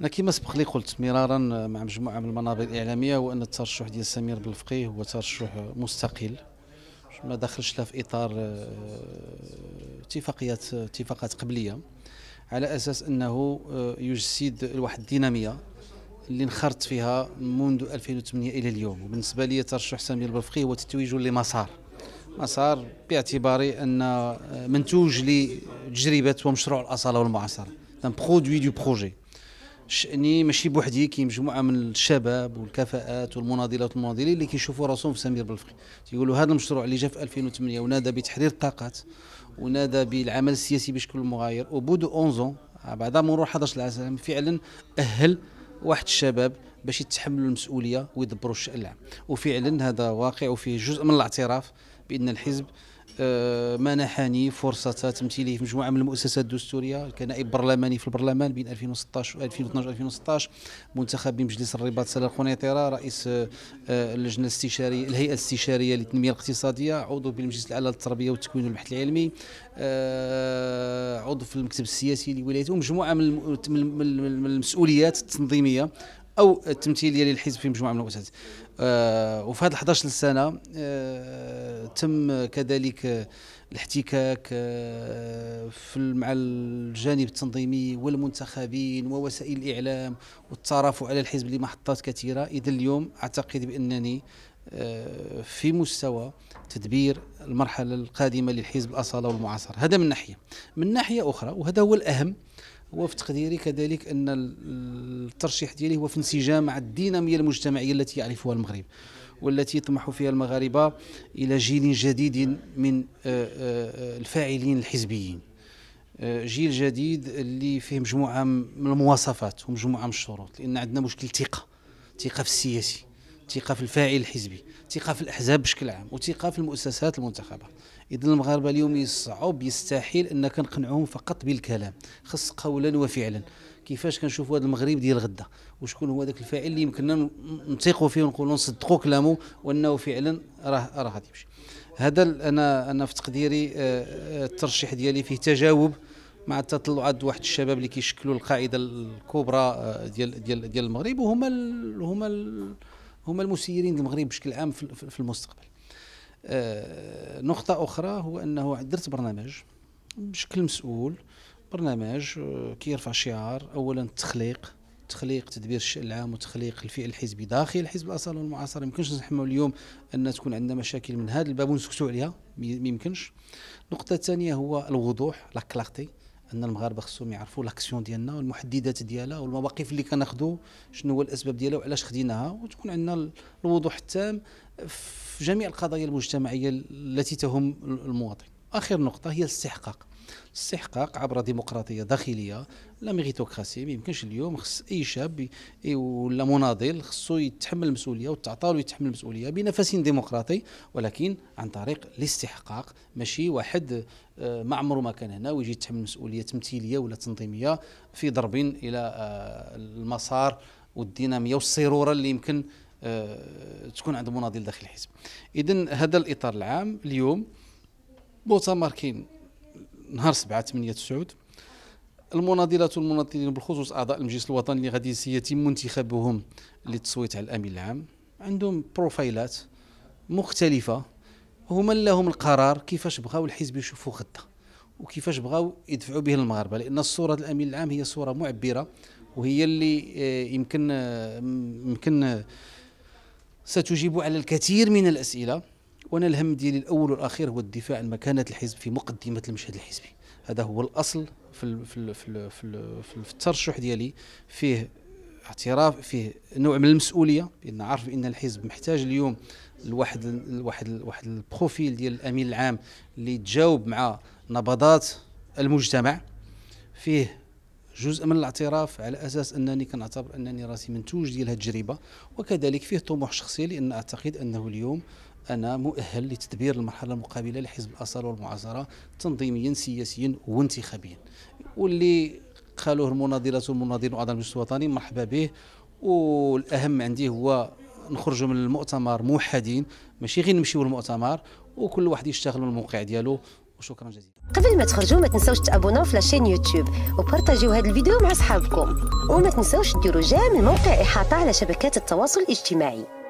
انا كما سبق لي قلت مرارا مع مجموعه من المنابر الاعلاميه وان الترشح ديال سمير بالفقيه هو ترشح مستقل ما دخلش لا في اطار آه، اتفاقيات اتفاقات قبليه على اساس انه آه، يجسد واحد الديناميه اللي انخرط فيها منذ 2008 الى اليوم وبالنسبه لي ترشح سمير بالفقيه هو تتويج لمسار مسار باعتباري ان آه، منتوج لتجربه ومشروع الاصاله والمعاصره برودوي دو بروجي شاني ماشي بوحدي كاين مجموعه من الشباب والكفاءات والمناضلات والمناضلين اللي كيشوفوا راسهم في سمير بلفقي تيقولوا هذا المشروع اللي جا في 2008 ونادى بتحرير الطاقات ونادى بالعمل السياسي بشكل مغاير وبود 11 آه، بعد مرور 11 عام فعلا اهل واحد الشباب باش يتحملوا المسؤوليه ويدبروا الشان العام وفعلا هذا واقع وفيه جزء من الاعتراف بان الحزب آه، منحني فرصة تمثيله في مجموعة من المؤسسات الدستورية كنائب برلماني في البرلمان بين 2016 و 2012 2016 منتخب بمجلس الرباط سلا القنيطرة رئيس آه، اللجنة الاستشارية الهيئة الاستشارية للتنمية الاقتصادية عضو بالمجلس الأعلى للتربية والتكوين والبحث العلمي آه، عضو في المكتب السياسي لولايته ومجموعة من المسؤوليات التنظيمية او التمثيليه للحزب في مجموعه من المؤسسات آه وفي هذه 11 سنه آه تم كذلك الاحتكاك آه، في مع الجانب التنظيمي والمنتخبين ووسائل الاعلام والتعرف على الحزب لمحطات كثيره اذا اليوم اعتقد بانني آه، في مستوى تدبير المرحله القادمه للحزب الاصاله والمعاصر هذا من ناحيه من ناحيه اخرى وهذا هو الاهم هو في تقديري كذلك ان الترشيح ديالي هو في انسجام مع الديناميه المجتمعيه التي يعرفها المغرب والتي يطمح فيها المغاربة إلى جيل جديد من آه، آه، الفاعلين الحزبيين آه، جيل جديد اللي فيه مجموعة من المواصفات ومجموعة من الشروط لأن عندنا مشكل ثقة ثقة في السياسي ثقة في الفاعل الحزبي ثقة في الأحزاب بشكل عام وثقة في المؤسسات المنتخبة إذا المغاربة اليوم يصعب يستحيل أنك نقنعهم فقط بالكلام خص قولا وفعلا كيفاش كنشوفوا هذا المغرب ديال غدا وشكون هو ذاك الفاعل اللي يمكننا نثيقوا فيه ونقولوا نصدقوا كلامه وانه فعلا راه راه غادي يمشي هذا انا انا في تقديري آه، آه، الترشيح ديالي فيه تجاوب مع تطلعات واحد الشباب اللي كيشكلوا القاعده الكبرى آه، ديال ديال ديال المغرب وهما هما هما المسيرين المغرب بشكل عام في المستقبل نقطة أخرى هو أنه درت برنامج بشكل مسؤول برنامج آه، كيرفع شعار اولا التخليق تخليق تدبير الشأن العام وتخليق الفئة الحزبي داخل حزب الأصالة والمعاصر يمكنش نتحملوا اليوم أن تكون عندنا مشاكل من هذا الباب ونسكتوا عليها ما يمكنش النقطة الثانية هو الوضوح لا كلارتي ان المغاربه خصهم يعرفوا لاكسيون ديالنا والمحددات ديالها والمواقف اللي كناخذوا شنو هو الاسباب ديالها وعلاش خديناها وتكون عندنا الوضوح التام في جميع القضايا المجتمعيه التي تهم المواطن اخر نقطه هي الاستحقاق الاستحقاق عبر ديمقراطيه داخليه لا ميريتوكراسي ما يمكنش اليوم خص اي شاب ولا مناضل خصو يتحمل المسؤوليه وتعطاو يتحمل المسؤوليه بنفس ديمقراطي ولكن عن طريق الاستحقاق ماشي واحد آه، ما عمره ما كان هنا ويجي يتحمل مسؤوليه تمثيليه ولا تنظيميه في ضرب الى آه، المسار والديناميه والصيروره اللي يمكن آه، تكون عند مناضل داخل الحزب اذا هذا الاطار العام اليوم مؤتمر كاين نهار 7 8 9 المناضلات والمناضلين بالخصوص اعضاء المجلس الوطني اللي غادي يتم انتخابهم للتصويت على الامين العام عندهم بروفايلات مختلفه هما لهم القرار كيفاش بغاو الحزب يشوفوا غدا وكيفاش بغاو يدفعوا به المغاربه لان الصوره الامين العام هي صوره معبره وهي اللي آه، يمكن آه، يمكن آه، ستجيب على الكثير من الاسئله وانا الهم ديالي الاول والاخير هو الدفاع عن مكانه الحزب في مقدمه المشهد الحزبي هذا هو الاصل في في في في, في الترشح ديالي فيه اعتراف فيه نوع من المسؤوليه بان عارف ان الحزب محتاج اليوم لواحد لواحد واحد البروفيل ديال الامين العام اللي يتجاوب مع نبضات المجتمع فيه جزء من الاعتراف على اساس انني كنعتبر انني راسي منتوج ديال هذه التجربه وكذلك فيه طموح شخصي لان اعتقد انه اليوم انا مؤهل لتدبير المرحله المقابله لحزب الاصاله والمعاصره تنظيميا سياسيا وانتخابيا واللي قالوه المناضلات والمناضلين واعضاء المجلس الوطني مرحبا به والاهم عندي هو نخرجوا من المؤتمر موحدين ماشي غير نمشيو للمؤتمر وكل واحد يشتغل من الموقع ديالو وشكرا جزيلا قبل ما تخرجوا ما تنساوش تابوناو في لاشين يوتيوب وبارطاجيو هذا الفيديو مع اصحابكم وما تنساوش ديروا جيم الموقع احاطه على شبكات التواصل الاجتماعي